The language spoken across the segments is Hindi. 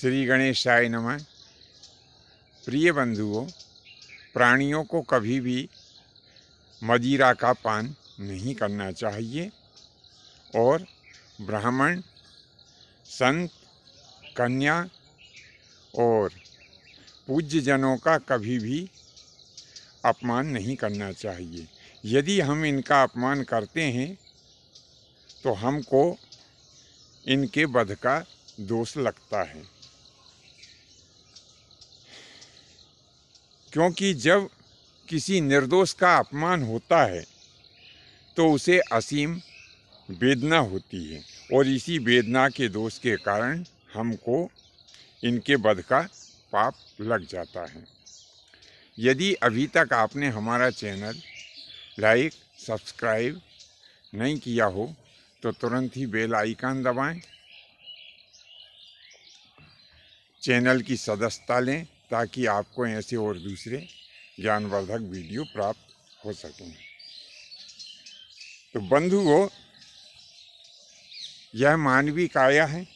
श्री गणेशाय नम प्रिय बंधुओं प्राणियों को कभी भी मदिरा का पान नहीं करना चाहिए और ब्राह्मण संत कन्या और पूज्य जनों का कभी भी अपमान नहीं करना चाहिए यदि हम इनका अपमान करते हैं तो हमको इनके बध का दोष लगता है क्योंकि जब किसी निर्दोष का अपमान होता है तो उसे असीम वेदना होती है और इसी वेदना के दोष के कारण हमको इनके बध का पाप लग जाता है यदि अभी तक आपने हमारा चैनल लाइक सब्सक्राइब नहीं किया हो तो तुरंत ही बेल आइकन दबाएं, चैनल की सदस्यता लें ताकि आपको ऐसे और दूसरे ज्ञानवर्धक वीडियो प्राप्त हो सकें तो बंधुओं यह मानवीय काया है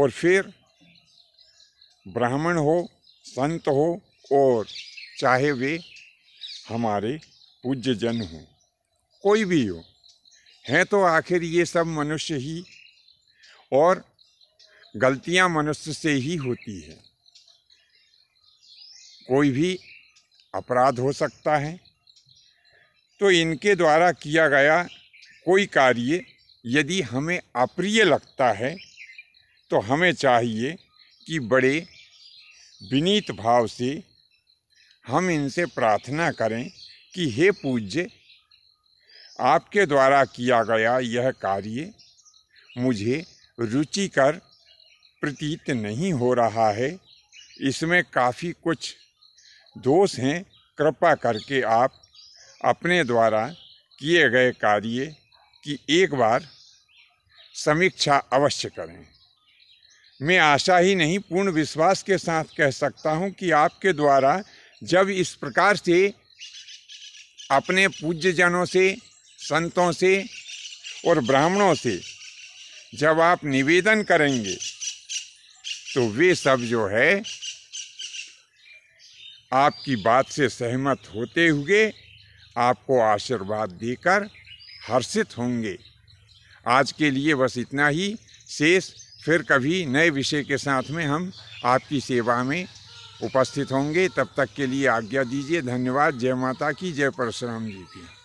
और फिर ब्राह्मण हो संत हो और चाहे वे हमारे पूज्य जन हों कोई भी हो हैं तो आखिर ये सब मनुष्य ही और गलतियां मनुष्य से ही होती हैं कोई भी अपराध हो सकता है तो इनके द्वारा किया गया कोई कार्य यदि हमें अप्रिय लगता है तो हमें चाहिए कि बड़े विनीत भाव से हम इनसे प्रार्थना करें कि हे पूज्य आपके द्वारा किया गया यह कार्य मुझे रुचिकर प्रतीत नहीं हो रहा है इसमें काफ़ी कुछ दोष हैं कृपा करके आप अपने द्वारा किए गए कार्य की एक बार समीक्षा अवश्य करें मैं आशा ही नहीं पूर्ण विश्वास के साथ कह सकता हूं कि आपके द्वारा जब इस प्रकार से अपने पूज्यजनों से संतों से और ब्राह्मणों से जब आप निवेदन करेंगे तो वे सब जो है आपकी बात से सहमत होते हुए आपको आशीर्वाद देकर हर्षित होंगे आज के लिए बस इतना ही शेष फिर कभी नए विषय के साथ में हम आपकी सेवा में उपस्थित होंगे तब तक के लिए आज्ञा दीजिए धन्यवाद जय माता की जय परशुराम जी की